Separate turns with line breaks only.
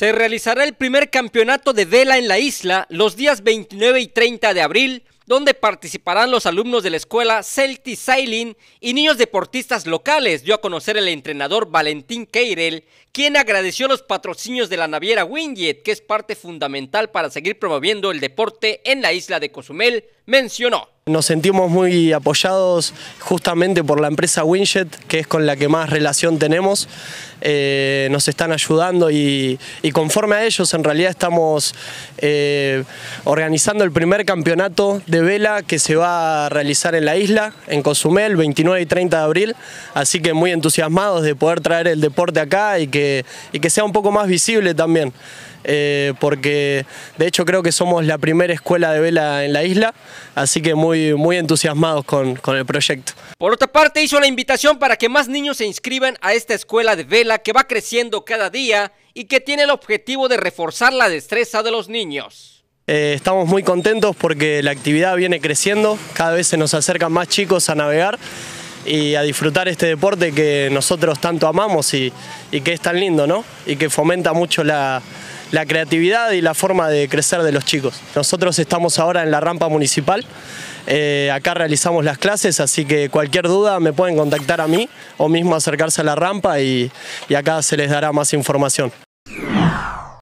Se realizará el primer campeonato de vela en la isla los días 29 y 30 de abril, donde participarán los alumnos de la escuela Celtic Sailing y niños deportistas locales, dio a conocer el entrenador Valentín Keirel, quien agradeció los patrocinios de la naviera Winget, que es parte fundamental para seguir promoviendo el deporte en la isla de Cozumel, mencionó.
Nos sentimos muy apoyados justamente por la empresa Winjet, que es con la que más relación tenemos. Eh, nos están ayudando y, conforme a ellos en realidad estamos eh, organizando el primer campeonato de vela que se va a realizar en la isla, en Cozumel, 29 y 30 de abril. Así que muy entusiasmados de poder traer el deporte acá y que, y que sea un poco más visible también. Eh, porque de hecho creo que somos la primera escuela de vela en la isla, así que muy, muy entusiasmados con, el proyecto.
Por otra parte, hizo la invitación para que más niños se inscriban a esta escuela de vela que va creciendo cada día y que tiene el objetivo de reforzar la destreza de los niños.
Eh, estamos muy contentos porque la actividad viene creciendo, cada vez se nos acercan más chicos a navegar y a disfrutar este deporte que nosotros tanto amamos y, y que es tan lindo, ¿no? Y que fomenta mucho la, la creatividad y la forma de crecer de los chicos. Nosotros estamos ahora en la rampa municipal, eh, acá realizamos las clases, así que cualquier duda me pueden contactar a mí o mismo acercarse a la rampa y, y acá se les dará más información.